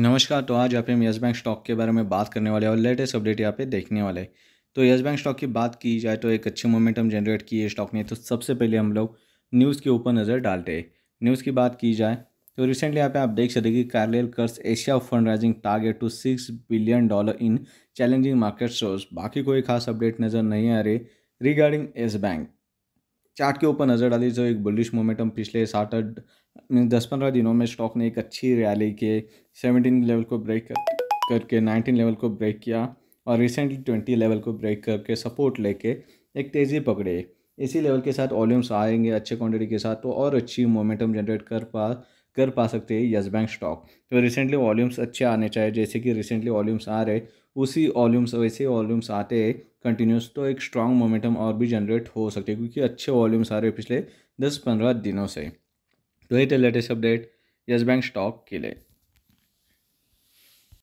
नमस्कार तो आज आप हम यस बैंक स्टॉक के बारे में बात करने वाले और लेटेस्ट अपडेट यहाँ पे देखने वाले तो यस बैंक स्टॉक की बात की जाए तो एक अच्छे मोमेंटम जनरेट की है स्टॉक ने तो सबसे पहले हम लोग न्यूज़ के ऊपर नज़र डालते हैं न्यूज़ की बात की जाए तो रिसेंटली यहाँ पे आप देख सकते कि Carlyle curbs Asia fund raising target to six billion dollar in challenging market shows बाकी कोई खास अपडेट नज़र नहीं आ रही रिगार्डिंग येस बैंक चार्ट के ऊपर नज़र डाली जो तो एक बुलिश मोमेंटम पिछले सात आठ दस पंद्रह दिनों में स्टॉक ने एक अच्छी रैली के सेवनटीन लेवल को ब्रेक कर करके नाइनटीन लेवल को ब्रेक किया और रिसेंटली ट्वेंटी लेवल को ब्रेक करके सपोर्ट लेके एक तेज़ी पकड़े इसी लेवल के साथ वॉल्यूम्स आएंगे अच्छे क्वांटिटी के साथ तो और अच्छी मोमेंटम जनरेट कर पा कर पा सकते हैं यस बैंक स्टॉक तो रिसेंटली वॉल्यूम्स अच्छे आने चाहिए जैसे कि रिसेंटली वॉल्यूम्स आ रहे उसी वॉल्यूम्स वैसे वॉल्यूम्स आते हैं कंटिन्यूस तो एक स्ट्रांग मोमेंटम और भी जनरेट हो सकते हैं क्योंकि अच्छे वॉल्यूम्स आ रहे पिछले दस पंद्रह दिनों से तो ये थे latest update Yes Bank stock के लिए